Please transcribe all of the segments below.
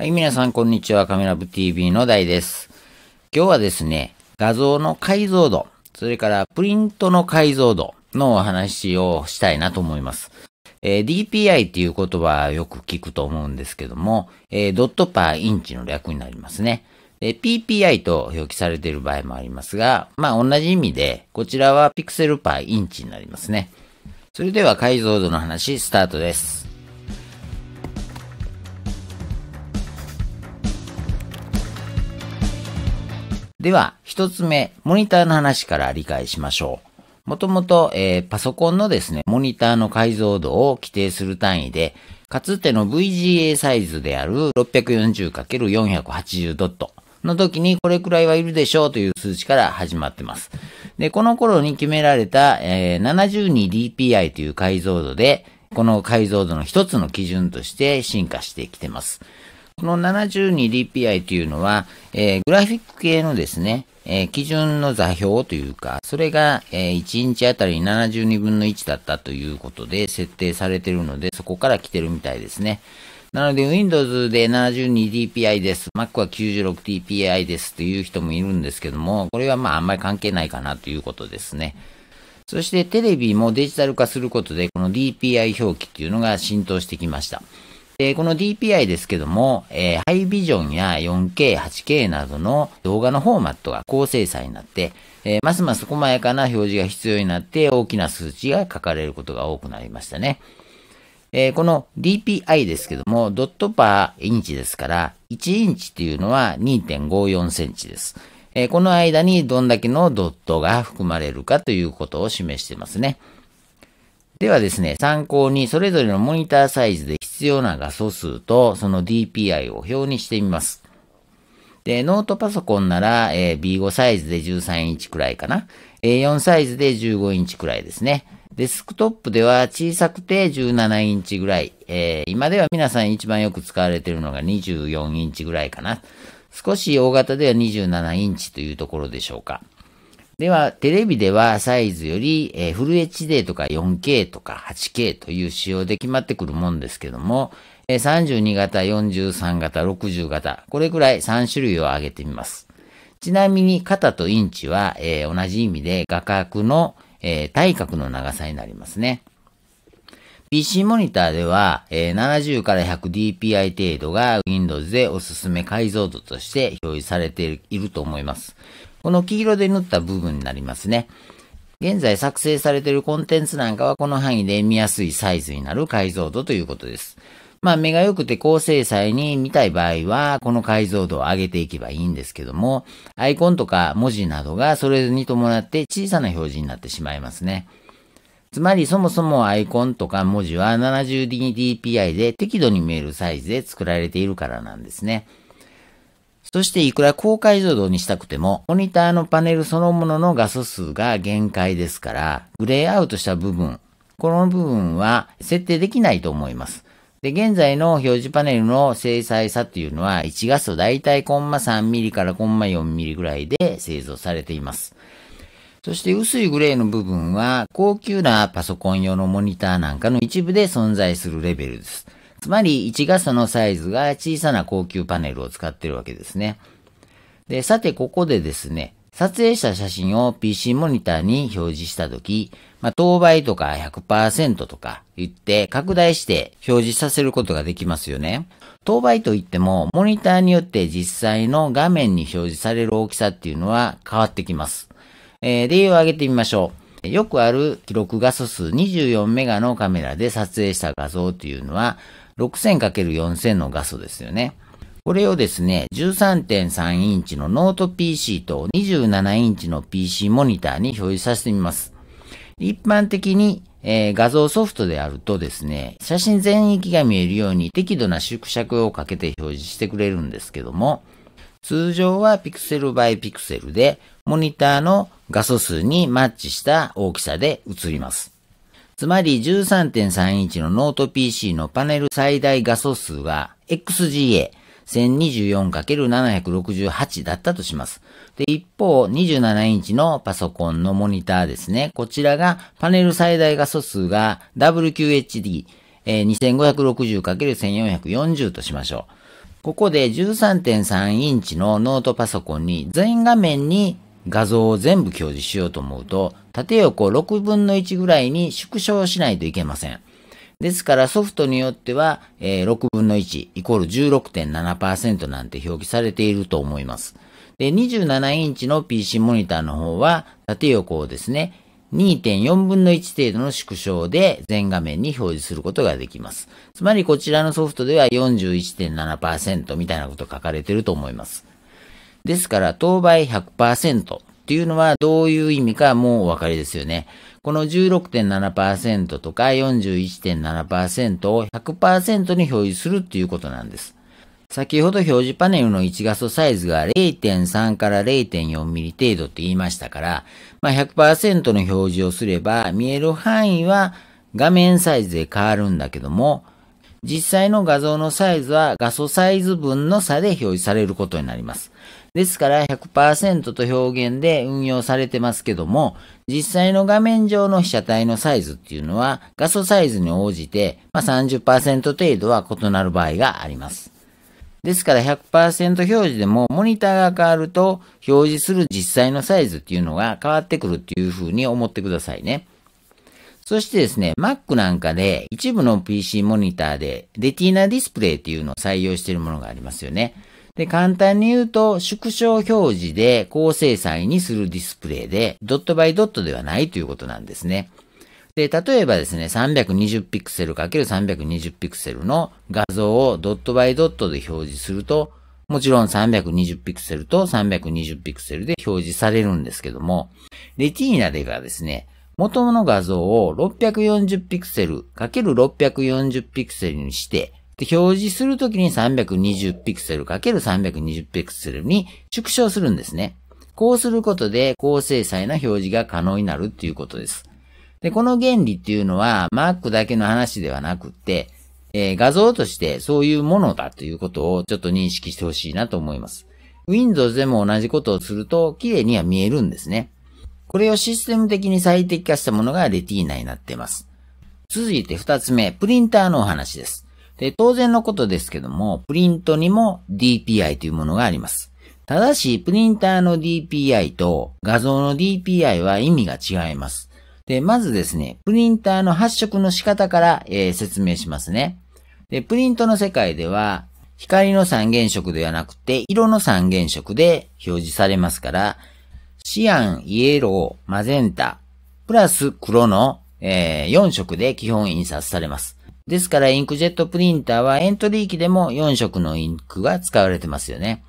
はい、皆さん、こんにちは。カメラ部 TV の大です。今日はですね、画像の解像度、それからプリントの解像度のお話をしたいなと思います。えー、DPI っていう言葉はよく聞くと思うんですけども、えー、ドットパーインチの略になりますね。え PPI と表記されている場合もありますが、まあ同じ意味で、こちらはピクセルパーインチになりますね。それでは解像度の話スタートです。では、一つ目、モニターの話から理解しましょう。もともと、えー、パソコンのですね、モニターの解像度を規定する単位で、かつての VGA サイズである 640×480 ドットの時にこれくらいはいるでしょうという数値から始まってます。で、この頃に決められた、えー、72dpi という解像度で、この解像度の一つの基準として進化してきてます。この 72dpi というのは、えー、グラフィック系のですね、えー、基準の座標というか、それが、えー、1日あたり72分の1だったということで設定されているので、そこから来てるみたいですね。なので、Windows で 72dpi です。Mac は 96dpi ですという人もいるんですけども、これはまああんまり関係ないかなということですね。そしてテレビもデジタル化することで、この DPI 表記っていうのが浸透してきました。で、この DPI ですけども、えー、ハイビジョンや 4K、8K などの動画のフォーマットが高精細になって、えー、ますます細やかな表示が必要になって大きな数値が書かれることが多くなりましたね。えー、この DPI ですけども、ドットパーインチですから、1インチっていうのは2.54センチです。えこの間にどんだけのドットが含まれるかということを示してますね。ではですね、参考にそれぞれのモニターサイズで必要な画素数とその DPI を表にしてみます。で、ノートパソコンなら、えー、B5 サイズで13インチくらいかな。A4 サイズで15インチくらいですね。デスクトップでは小さくて17インチぐらい。えー、今では皆さん一番よく使われているのが24インチぐらいかな。少し大型では27インチというところでしょうか。では、テレビではサイズより、えー、フル HD とか 4K とか 8K という仕様で決まってくるもんですけども、えー、32型、43型、60型、これくらい3種類を挙げてみます。ちなみに、肩とインチは、えー、同じ意味で画角の、えー、体角の長さになりますね。PC モニターでは、えー、70から 100dpi 程度が Windows でおすすめ解像度として表示されていると思います。この黄色で塗った部分になりますね。現在作成されているコンテンツなんかはこの範囲で見やすいサイズになる解像度ということです。まあ目が良くて高精細に見たい場合は、この解像度を上げていけばいいんですけども、アイコンとか文字などがそれに伴って小さな表示になってしまいますね。つまりそもそもアイコンとか文字は 70dpi で適度に見えるサイズで作られているからなんですね。そしていくら高解像度にしたくても、モニターのパネルそのものの画素数が限界ですから、グレーアウトした部分、この部分は設定できないと思います。で、現在の表示パネルの精細さっていうのは、1画素だいたいコンマ3ミリからコンマ4ミリぐらいで製造されています。そして薄いグレーの部分は、高級なパソコン用のモニターなんかの一部で存在するレベルです。つまり1画素のサイズが小さな高級パネルを使ってるわけですね。で、さてここでですね、撮影した写真を PC モニターに表示したとき、まあ、当倍とか100%とか言って拡大して表示させることができますよね。等倍といっても、モニターによって実際の画面に表示される大きさっていうのは変わってきます。えー、例を挙げてみましょう。よくある記録画素数24メガのカメラで撮影した画像というのは、6000×4000 の画素ですよね。これをですね、13.3インチのノート PC と27インチの PC モニターに表示させてみます。一般的に、えー、画像ソフトであるとですね、写真全域が見えるように適度な縮尺をかけて表示してくれるんですけども、通常はピクセルバイピクセルで、モニターの画素数にマッチした大きさで映ります。つまり13.3インチのノート PC のパネル最大画素数は XGA。1024×768 だったとします。で、一方、27インチのパソコンのモニターですね。こちらが、パネル最大画素数が WQHD、えー、2560×1440 としましょう。ここで13.3インチのノートパソコンに全画面に画像を全部表示しようと思うと、縦横6分の1ぐらいに縮小しないといけません。ですからソフトによっては、え6分の1イコール16.7%なんて表記されていると思います。で、27インチの PC モニターの方は縦横をですね、2.4分の1程度の縮小で全画面に表示することができます。つまりこちらのソフトでは41.7%みたいなこと書かれてると思います。ですから、当倍100%っていうのはどういう意味かもうお分かりですよね。この16.7%とか41.7%を100%に表示するっていうことなんです。先ほど表示パネルの1画素サイズが0.3から0.4ミリ程度って言いましたから、まあ、100%の表示をすれば見える範囲は画面サイズで変わるんだけども、実際の画像のサイズは画素サイズ分の差で表示されることになります。ですから100%と表現で運用されてますけども、実際の画面上の被写体のサイズっていうのは画素サイズに応じて、まあ、30%程度は異なる場合があります。ですから100%表示でもモニターが変わると表示する実際のサイズっていうのが変わってくるっていうふうに思ってくださいね。そしてですね、Mac なんかで一部の PC モニターでデティーナディスプレイっていうのを採用しているものがありますよね。で、簡単に言うと、縮小表示で高精細にするディスプレイで、ドットバイドットではないということなんですね。で、例えばですね、320ピクセル ×320 ピクセルの画像をドットバイドットで表示すると、もちろん320ピクセルと320ピクセルで表示されるんですけども、レティーナではですね、元の画像を640ピクセル ×640 ピクセルにして、で、表示するときに320ピクセル ×320 ピクセルに縮小するんですね。こうすることで高精細な表示が可能になるっていうことです。で、この原理っていうのは Mac だけの話ではなくって、えー、画像としてそういうものだということをちょっと認識してほしいなと思います。Windows でも同じことをすると綺麗には見えるんですね。これをシステム的に最適化したものがレティーナになっています。続いて2つ目、プリンターのお話です。で、当然のことですけども、プリントにも DPI というものがあります。ただし、プリンターの DPI と画像の DPI は意味が違います。で、まずですね、プリンターの発色の仕方から、えー、説明しますね。で、プリントの世界では、光の三原色ではなくて、色の三原色で表示されますから、シアン、イエロー、マゼンタ、プラス黒の、えー、4色で基本印刷されます。ですからインクジェットプリンターはエントリー機でも4色のインクが使われてますよね。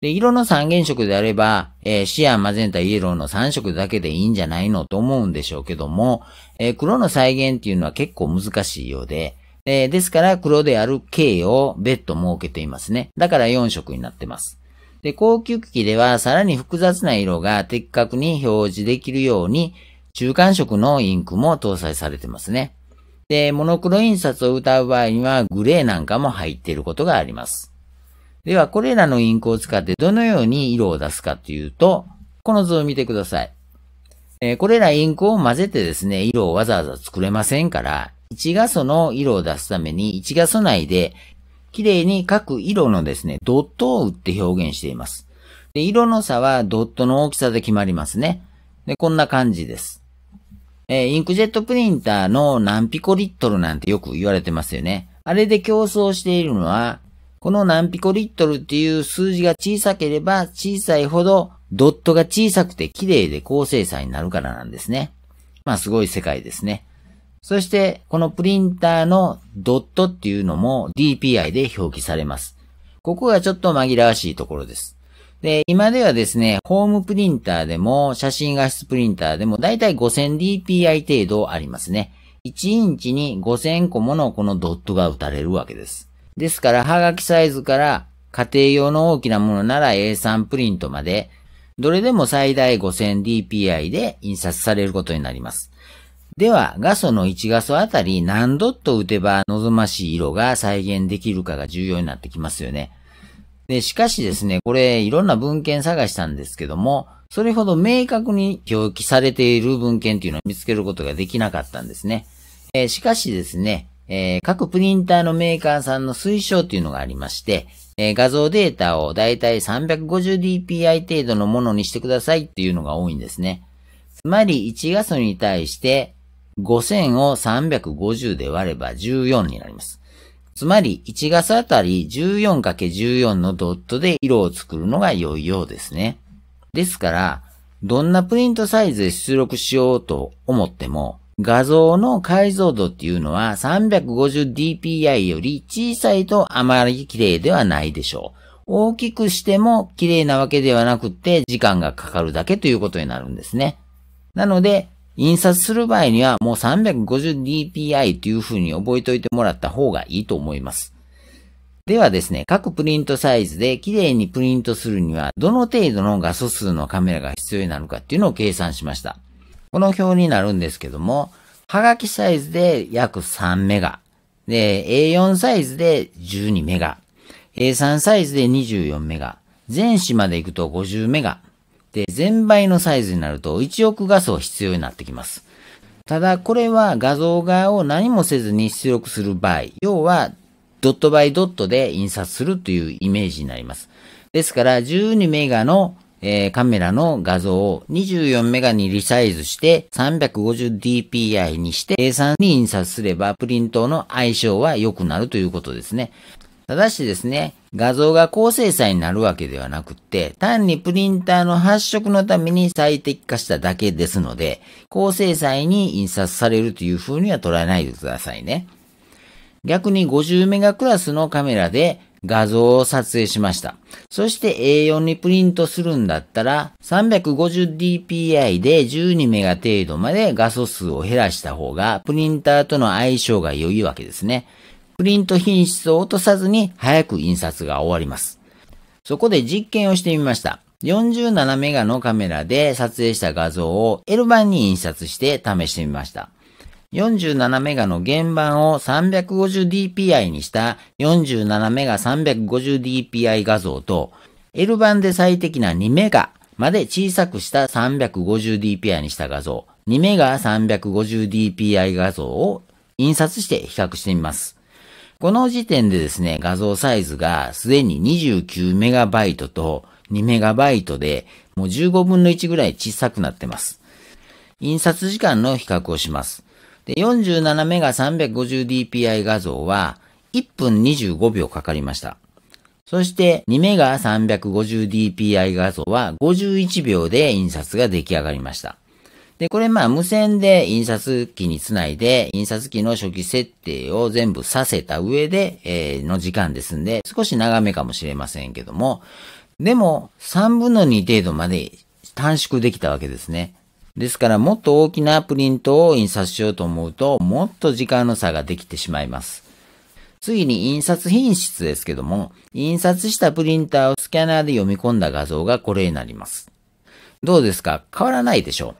で、色の三原色であれば、えー、シアン、マゼンタ、イエローの3色だけでいいんじゃないのと思うんでしょうけども、えー、黒の再現っていうのは結構難しいようで、えー、ですから黒である K を別途設けていますね。だから4色になってます。で、高級機ではさらに複雑な色が的確に表示できるように、中間色のインクも搭載されてますね。で、モノクロ印刷を歌う場合にはグレーなんかも入っていることがあります。では、これらのインクを使ってどのように色を出すかというと、この図を見てください。えー、これらインクを混ぜてですね、色をわざわざ作れませんから、1画素の色を出すために1画素内で綺麗に各色のですね、ドットを打って表現しています。で、色の差はドットの大きさで決まりますね。で、こんな感じです。えー、インクジェットプリンターの何ピコリットルなんてよく言われてますよね。あれで競争しているのは、この何ピコリットルっていう数字が小さければ小さいほどドットが小さくて綺麗で高精細になるからなんですね。まあすごい世界ですね。そして、このプリンターのドットっていうのも DPI で表記されます。ここがちょっと紛らわしいところです。で、今ではですね、ホームプリンターでも、写真画質プリンターでも、だいたい 5000dpi 程度ありますね。1インチに5000個ものこのドットが打たれるわけです。ですから、はがきサイズから家庭用の大きなものなら A3 プリントまで、どれでも最大 5000dpi で印刷されることになります。では、画素の1画素あたり何ドット打てば望ましい色が再現できるかが重要になってきますよね。で、しかしですね、これいろんな文献探したんですけども、それほど明確に表記されている文献というのを見つけることができなかったんですね。えー、しかしですね、えー、各プリンターのメーカーさんの推奨というのがありまして、えー、画像データをだいたい 350dpi 程度のものにしてくださいっていうのが多いんですね。つまり1画素に対して5000を350で割れば14になります。つまり1月あたり 14×14 のドットで色を作るのが良いようですね。ですから、どんなプリントサイズで出力しようと思っても、画像の解像度っていうのは 350dpi より小さいとあまり綺麗ではないでしょう。大きくしても綺麗なわけではなくて時間がかかるだけということになるんですね。なので、印刷する場合にはもう 350dpi という風に覚えておいてもらった方がいいと思います。ではですね、各プリントサイズで綺麗にプリントするには、どの程度の画素数のカメラが必要になるかっていうのを計算しました。この表になるんですけども、はがきサイズで約3メガ。で、A4 サイズで12メガ。A3 サイズで24メガ。全紙まで行くと50メガ。、全倍のサイズになると1億画素必要になってきます。ただ、これは画像側を何もせずに出力する場合、要はドットバイドットで印刷するというイメージになります。ですから、12メガのカメラの画像を24メガにリサイズして 350dpi にして A3 に印刷すればプリントの相性は良くなるということですね。ただしですね、画像が高精細になるわけではなくて、単にプリンターの発色のために最適化しただけですので、高精細に印刷されるという風には捉えないでくださいね。逆に50メガクラスのカメラで画像を撮影しました。そして A4 にプリントするんだったら 350dpi で12メガ程度まで画素数を減らした方がプリンターとの相性が良いわけですね。プリント品質を落とさずに早く印刷が終わります。そこで実験をしてみました。47メガのカメラで撮影した画像を L 版に印刷して試してみました。47メガの原版を 350dpi にした47メガ 350dpi 画像と L 版で最適な2メガまで小さくした 350dpi にした画像、2メガ 350dpi 画像を印刷して比較してみます。この時点でですね、画像サイズがすでに 29MB と 2MB で、もう15分の1ぐらい小さくなってます。印刷時間の比較をします。47メガ 350dpi 画像は1分25秒かかりました。そして2メガ 350dpi 画像は51秒で印刷が出来上がりました。で、これまあ無線で印刷機につないで、印刷機の初期設定を全部させた上で、えー、の時間ですんで、少し長めかもしれませんけども、でも3分の2程度まで短縮できたわけですね。ですからもっと大きなプリントを印刷しようと思うと、もっと時間の差ができてしまいます。次に印刷品質ですけども、印刷したプリンターをスキャナーで読み込んだ画像がこれになります。どうですか変わらないでしょう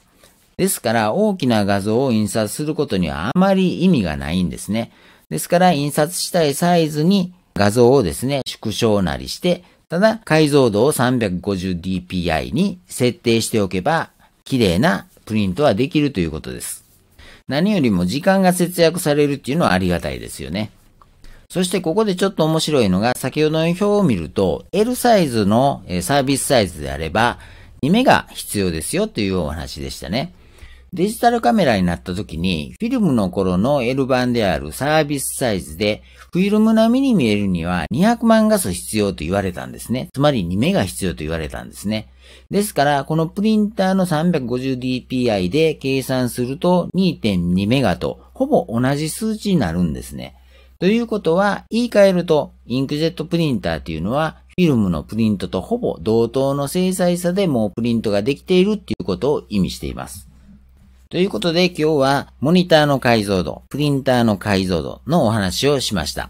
ですから大きな画像を印刷することにはあまり意味がないんですね。ですから印刷したいサイズに画像をですね、縮小なりして、ただ解像度を 350dpi に設定しておけば、綺麗なプリントはできるということです。何よりも時間が節約されるっていうのはありがたいですよね。そしてここでちょっと面白いのが、先ほどの表を見ると、L サイズのサービスサイズであれば、2メガ必要ですよというお話でしたね。デジタルカメラになった時に、フィルムの頃の L 版であるサービスサイズで、フィルム並みに見えるには200万画素必要と言われたんですね。つまり2メガ必要と言われたんですね。ですから、このプリンターの 350dpi で計算すると2.2メガとほぼ同じ数値になるんですね。ということは、言い換えると、インクジェットプリンターっていうのは、フィルムのプリントとほぼ同等の精細さでもうプリントができているっていうことを意味しています。ということで今日はモニターの解像度、プリンターの解像度のお話をしました。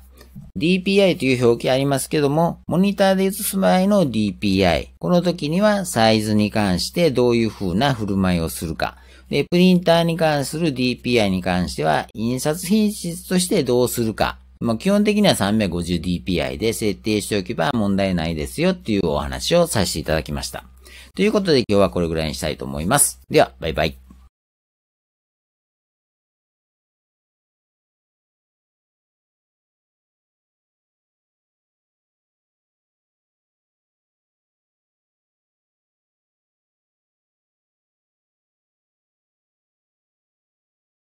DPI という表記ありますけども、モニターで映す場合の DPI。この時にはサイズに関してどういう風な振る舞いをするか。で、プリンターに関する DPI に関しては、印刷品質としてどうするか。まあ、基本的には 350dpi で設定しておけば問題ないですよっていうお話をさせていただきました。ということで今日はこれぐらいにしたいと思います。では、バイバイ。